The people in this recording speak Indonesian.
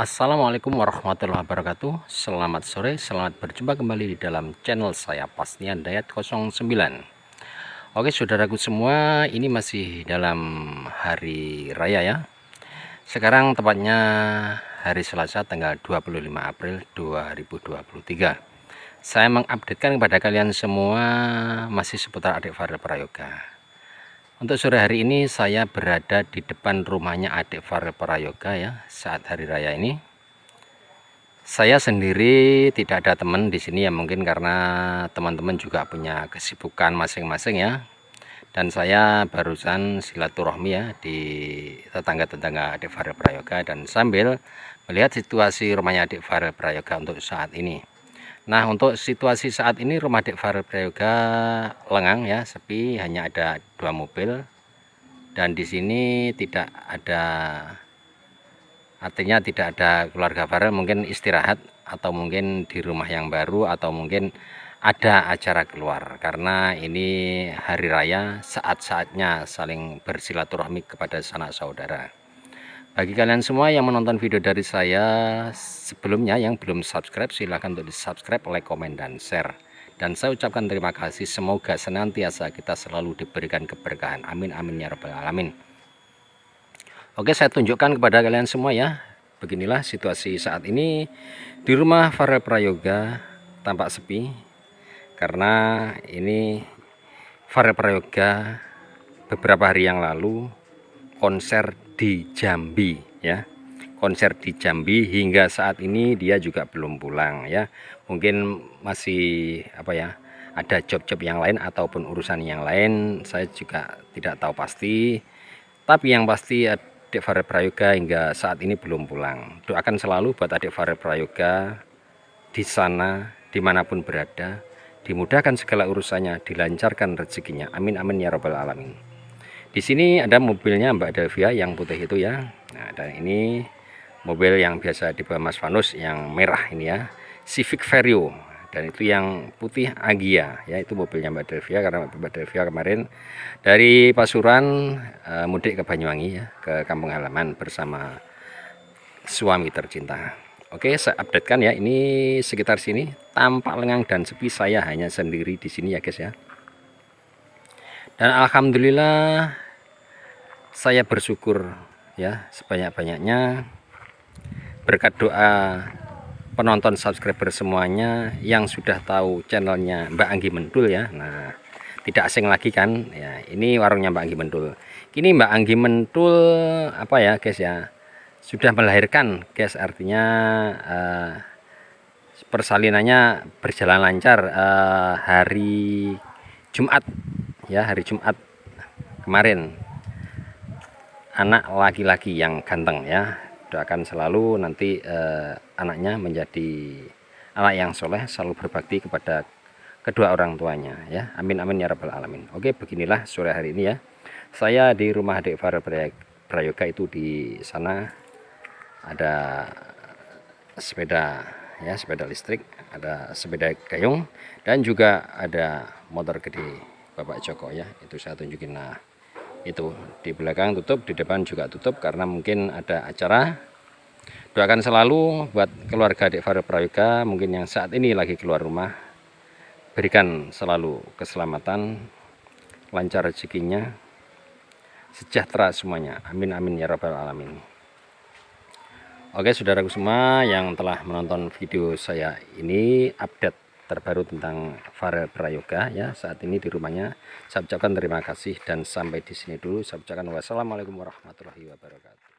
Assalamualaikum warahmatullahi wabarakatuh Selamat sore, selamat berjumpa kembali di dalam channel saya Pasnian Dayat 09 Oke saudaraku semua, ini masih dalam hari raya ya Sekarang tepatnya hari Selasa tanggal 25 April 2023 Saya mengupdatekan kepada kalian semua masih seputar adik Farid Prayoga untuk sore hari ini saya berada di depan rumahnya adik Farel Prayoga ya saat hari raya ini. Saya sendiri tidak ada teman di sini ya mungkin karena teman-teman juga punya kesibukan masing-masing ya. Dan saya barusan silaturahmi ya di tetangga-tetangga adik Farel Prayoga dan sambil melihat situasi rumahnya adik Farel Prayoga untuk saat ini. Nah untuk situasi saat ini rumah Dek Farid Prayoga lengang ya sepi hanya ada dua mobil dan di sini tidak ada artinya tidak ada keluarga Farel mungkin istirahat atau mungkin di rumah yang baru atau mungkin ada acara keluar karena ini hari raya saat-saatnya saling bersilaturahmi kepada sanak saudara. Bagi kalian semua yang menonton video dari saya sebelumnya yang belum subscribe silahkan untuk di subscribe, like, komen, dan share. Dan saya ucapkan terima kasih semoga senantiasa kita selalu diberikan keberkahan. Amin amin ya rabbal alamin. Oke saya tunjukkan kepada kalian semua ya. Beginilah situasi saat ini di rumah Farel Prayoga tampak sepi karena ini Farel Prayoga beberapa hari yang lalu konser di Jambi ya konser di Jambi hingga saat ini dia juga belum pulang ya mungkin masih apa ya ada job-job yang lain ataupun urusan yang lain saya juga tidak tahu pasti tapi yang pasti adik Farid Prayoga hingga saat ini belum pulang doakan selalu buat adik Farid Prayoga di sana dimanapun berada dimudahkan segala urusannya dilancarkan rezekinya amin amin ya robbal alamin di sini ada mobilnya Mbak Delvia yang putih itu ya. Nah, dan ini mobil yang biasa dibawa Mas Vanus yang merah ini ya. Civic Vario dan itu yang putih Agia ya itu mobilnya Mbak Delvia karena Mbak Delvia kemarin dari Pasuruan uh, mudik ke Banyuwangi ya ke kampung halaman bersama suami tercinta. Oke, saya update kan ya. Ini sekitar sini tampak lengang dan sepi saya hanya sendiri di sini ya, guys ya dan alhamdulillah saya bersyukur ya sebanyak-banyaknya berkat doa penonton subscriber semuanya yang sudah tahu channelnya Mbak Anggi Mendul ya nah tidak asing lagi kan ya ini warungnya Mbak Anggi Mendul kini Mbak Anggi Mendul apa ya guys ya sudah melahirkan guys artinya uh, persalinannya berjalan lancar uh, hari Jumat ya hari Jumat kemarin anak laki-laki yang ganteng ya doakan selalu nanti eh, anaknya menjadi anak yang soleh selalu berbakti kepada kedua orang tuanya ya amin amin ya rabbal alamin oke beginilah sore hari ini ya saya di rumah adik Farah Prayoga itu di sana ada sepeda ya sepeda listrik ada sepeda gayung dan juga ada motor gede Bapak Joko ya itu saya tunjukin nah itu di belakang tutup di depan juga tutup karena mungkin ada acara doakan selalu buat keluarga Dek Farid Prayoga mungkin yang saat ini lagi keluar rumah berikan selalu keselamatan lancar rezekinya sejahtera semuanya amin amin ya rabbal alamin Oke saudaraku semua yang telah menonton video saya ini update terbaru tentang Farel Prayoga ya saat ini di rumahnya saya ucapkan terima kasih dan sampai di sini dulu saya ucapkan wassalamualaikum warahmatullahi wabarakatuh